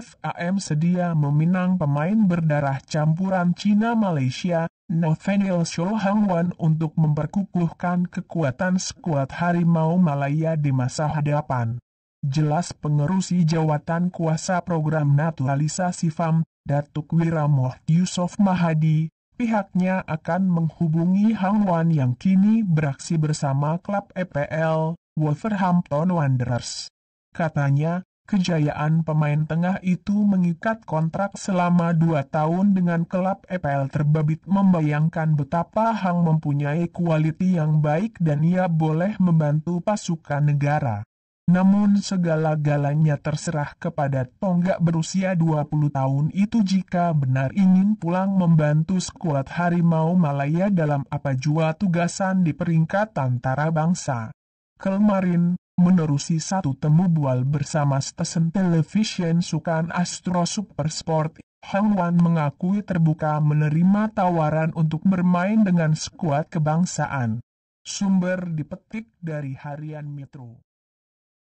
FAM sedia meminang pemain berdarah campuran Cina Malaysia, Nathaniel Wan untuk memperkukuhkan kekuatan skuad Harimau Malaya di masa hadapan. Jelas pengerusi jawatan kuasa program naturalisasi FAM, Datuk Wiramoh Yusof Mahadi, pihaknya akan menghubungi Hangwan yang kini beraksi bersama klub EPL, Wolverhampton Wanderers. Katanya, Kejayaan pemain tengah itu mengikat kontrak selama dua tahun dengan klub EPL terbabit membayangkan betapa Hang mempunyai kualiti yang baik dan ia boleh membantu pasukan negara. Namun segala-galanya terserah kepada tonggak berusia 20 tahun itu jika benar ingin pulang membantu skuad Harimau Malaya dalam apa jua tugasan di peringkat antara bangsa. Kelmarin, menerusi satu temu bual bersama stesen televisyen Sukan Astro Supersport, Hong Wan mengakui terbuka menerima tawaran untuk bermain dengan skuad kebangsaan. Sumber dipetik dari harian Metro.